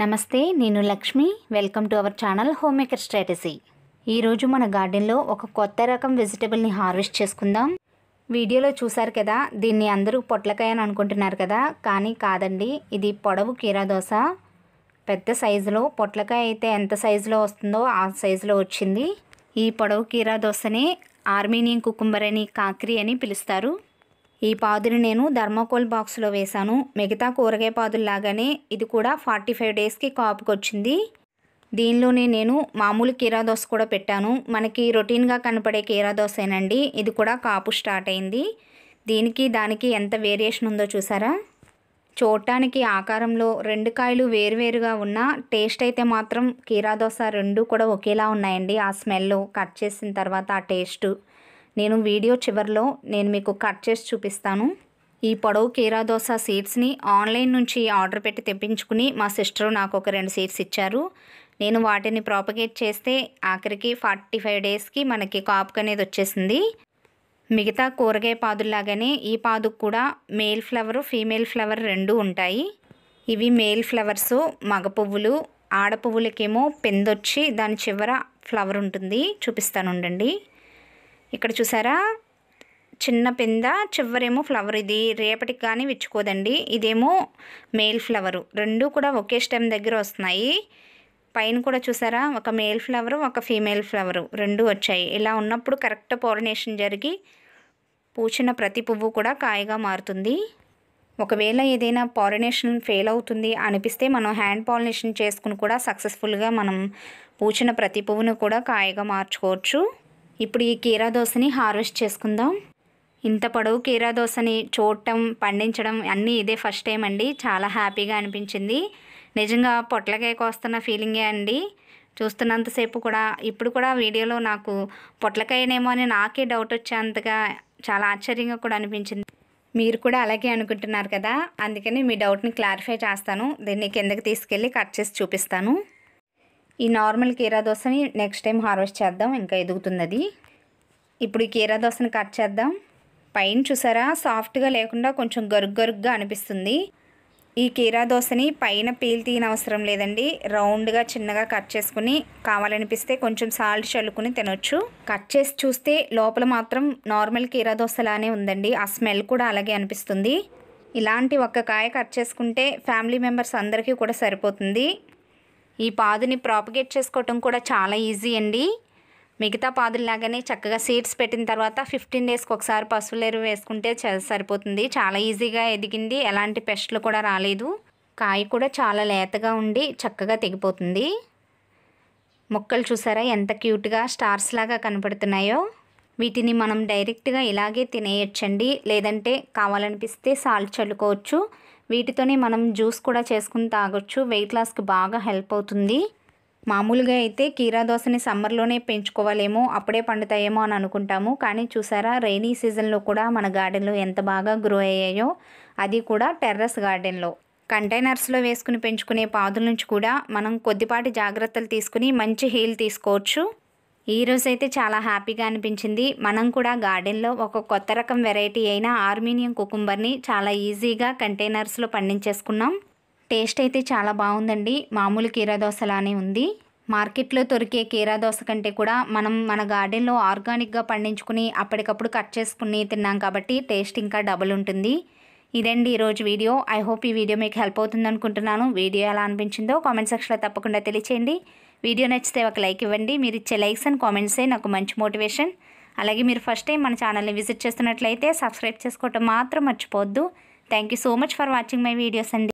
నమస్తే నేను Lakshmi welcome to our channel home maker strategy ఈరోజు మన గార్డెన్లో ఒక కొత్త రకం వెజిటబుల్ని హార్వెస్ట్ చేసుకుందాం వీడియోలో చూసారు కదా దీన్ని అందరూ పొట్లకాయ అని అనుకుంటున్నారు కదా కానీ కాదండి ఇది పొడవు కీరాదోస పెద్ద సైజులో పొట్లకాయ అయితే ఎంత సైజులో వస్తుందో ఆ సైజులో వచ్చింది ఈ పొడవు కీరాదోసనే ఆర్మీనియం కుకుంబర్ అని కాకరి అని పిలుస్తారు ఈ పాదుని నేను ధర్మకోల్ బాక్స్లో వేశాను మిగతా కూరగాయ పాదుల్లాగానే ఇది కూడా ఫార్టీ ఫైవ్ డేస్కి కాపుకొచ్చింది దీనిలోనే నేను మామూలు కీరా దోశ కూడా పెట్టాను మనకి రొటీన్గా కనపడే కీరా దోశేనండి ఇది కూడా కాపు స్టార్ట్ అయింది దీనికి దానికి ఎంత వేరియేషన్ ఉందో చూసారా చూడటానికి ఆకారంలో రెండు కాయలు వేరువేరుగా ఉన్న టేస్ట్ అయితే మాత్రం కీరా దోశ రెండు కూడా ఒకేలా ఉన్నాయండి ఆ స్మెల్ కట్ చేసిన తర్వాత ఆ టేస్ట్ నేను వీడియో చివరిలో నేను మీకు కట్ చేసి చూపిస్తాను ఈ పొడవు కీరా దోశ సీడ్స్ని ఆన్లైన్ నుంచి ఆర్డర్ పెట్టి తెప్పించుకుని మా సిస్టర్ నాకు ఒక రెండు సీడ్స్ ఇచ్చారు నేను వాటిని ప్రాపగేట్ చేస్తే ఆఖరికి ఫార్టీ ఫైవ్ డేస్కి మనకి కాపుక అనేది వచ్చేసింది మిగతా కూరగాయ పాదుల్లాగానే ఈ పాదుకు కూడా మేల్ ఫ్లవర్ ఫీమేల్ ఫ్లవర్ రెండు ఉంటాయి ఇవి మేల్ ఫ్లవర్స్ మగ పువ్వులు ఆడ పువ్వులకేమో పెందొచ్చి దాని చివర ఫ్లవర్ ఉంటుంది చూపిస్తాను ఉండండి ఇక్కడ చూసారా చిన్న పింద చివరేమో ఫ్లవర్ ఇది రేపటికి కానీ విచ్చుకోదండి ఇదేమో మేల్ ఫ్లవరు రెండు కూడా ఒకే స్టెమ్ దగ్గర వస్తున్నాయి పైన కూడా చూసారా ఒక మేల్ ఫ్లవరు ఒక ఫీమేల్ ఫ్లవరు రెండు వచ్చాయి ఇలా ఉన్నప్పుడు కరెక్ట్ పోలినేషన్ జరిగి పూచిన ప్రతి పువ్వు కూడా కాయగా మారుతుంది ఒకవేళ ఏదైనా పాలినేషన్ ఫెయిల్ అవుతుంది అనిపిస్తే మనం హ్యాండ్ పాలినేషన్ చేసుకుని కూడా సక్సెస్ఫుల్గా మనం పూచిన ప్రతి పువ్వును కూడా కాయగా మార్చుకోవచ్చు ఇప్పుడు ఈ కీరా దోశని హార్వెస్ట్ చేసుకుందాం ఇంత పొడవు కీరా దోశని చూడటం పండించడం అన్నీ ఇదే ఫస్ట్ టైం అండి చాలా హ్యాపీగా అనిపించింది నిజంగా పొట్లకాయ కోస్తున్న ఫీలింగే అండి చూస్తున్నంతసేపు కూడా ఇప్పుడు కూడా వీడియోలో నాకు పొట్లకాయనేమో అని నాకే డౌట్ వచ్చేంతగా చాలా ఆశ్చర్యంగా కూడా అనిపించింది మీరు కూడా అలాగే అనుకుంటున్నారు కదా అందుకని మీ డౌట్ని క్లారిఫై చేస్తాను దీన్ని కిందకి తీసుకెళ్ళి కట్ చేసి చూపిస్తాను ఈ నార్మల్ కీరా దోశని నెక్స్ట్ టైం హార్వెస్ట్ చేద్దాం ఇంకా ఎదుగుతుంది అది ఇప్పుడు ఈ కీరా దోశని కట్ చేద్దాం పైన చూసారా సాఫ్ట్గా లేకుండా కొంచెం గరుగ్ గరుగ్గా అనిపిస్తుంది ఈ కీరా దోశని పైన పీల్ తీయన అవసరం లేదండి రౌండ్గా చిన్నగా కట్ చేసుకుని కావాలనిపిస్తే కొంచెం సాల్ట్ చల్లుకుని తినొచ్చు కట్ చేసి చూస్తే లోపల మాత్రం నార్మల్ కీరా దోశలానే ఉందండి ఆ స్మెల్ కూడా అలాగే అనిపిస్తుంది ఇలాంటి ఒక్క కాయ కట్ చేసుకుంటే ఫ్యామిలీ మెంబర్స్ అందరికీ కూడా సరిపోతుంది ఈ పాదుని ప్రాపగేట్ చేసుకోవటం కూడా చాలా ఈజీ అండి మిగతా పాదుల్లాగానే చక్కగా సీడ్స్ పెట్టిన తర్వాత ఫిఫ్టీన్ డేస్కి ఒకసారి పశువుల ఎరువు వేసుకుంటే సరిపోతుంది చాలా ఈజీగా ఎదిగింది ఎలాంటి పెస్ట్లు కూడా రాలేదు కాయ కూడా చాలా లేతగా ఉండి చక్కగా తెగిపోతుంది మొక్కలు చూసారా ఎంత క్యూట్గా స్టార్స్ లాగా కనపడుతున్నాయో వీటిని మనం డైరెక్ట్గా ఇలాగే తినేయచ్చండి లేదంటే కావాలనిపిస్తే సాల్ట్ చల్లుకోవచ్చు వీటితోనే మనం జ్యూస్ కూడా చేసుకుని తాగొచ్చు వెయిట్ లాస్కి బాగా హెల్ప్ అవుతుంది మామూలుగా అయితే కీరా దోశని సమ్మర్లోనే పెంచుకోవాలేమో అప్పుడే పండుతాయేమో అని అనుకుంటాము కానీ చూసారా రైనీ సీజన్లో కూడా మన గార్డెన్లో ఎంత బాగా గ్రో అయ్యాయో అది కూడా టెర్రస్ గార్డెన్లో కంటైనర్స్లో వేసుకుని పెంచుకునే పాదుల నుంచి కూడా మనం కొద్దిపాటి జాగ్రత్తలు తీసుకుని మంచి హీల్ తీసుకోవచ్చు ఈ రోజు అయితే చాలా హ్యాపీగా అనిపించింది మనం కూడా గార్డెన్లో ఒక కొత్త రకం వెరైటీ అయిన ఆర్మీనియం కుకుంబర్ని చాలా ఈజీగా కంటైనర్స్లో పండించేసుకున్నాం టేస్ట్ అయితే చాలా బాగుందండి మామూలు కీరదోసలానే ఉంది మార్కెట్లో దొరికే కీరా దోశ కంటే కూడా మనం మన గార్డెన్లో ఆర్గానిక్గా పండించుకుని అప్పటికప్పుడు కట్ చేసుకుని తిన్నాం కాబట్టి టేస్ట్ ఇంకా డబుల్ ఉంటుంది ఇదండి ఈరోజు వీడియో ఐ హోప్ ఈ వీడియో మీకు హెల్ప్ అవుతుంది అనుకుంటున్నాను వీడియో ఎలా అనిపించిందో కామెంట్ సెక్షన్లో తప్పకుండా తెలియచేయండి వీడియో నచ్చితే ఒక లైక్ ఇవ్వండి మీరు ఇచ్చే లైక్స్ అండ్ కామెంట్సే నాకు మంచి మోటివేషన్ అలాగే మీరు ఫస్ట్ టైం మన ఛానల్ని విజిట్ చేస్తున్నట్లయితే సబ్స్క్రైబ్ చేసుకోవటం మాత్రం మర్చిపోవద్దు thank so much for watching my videos అండి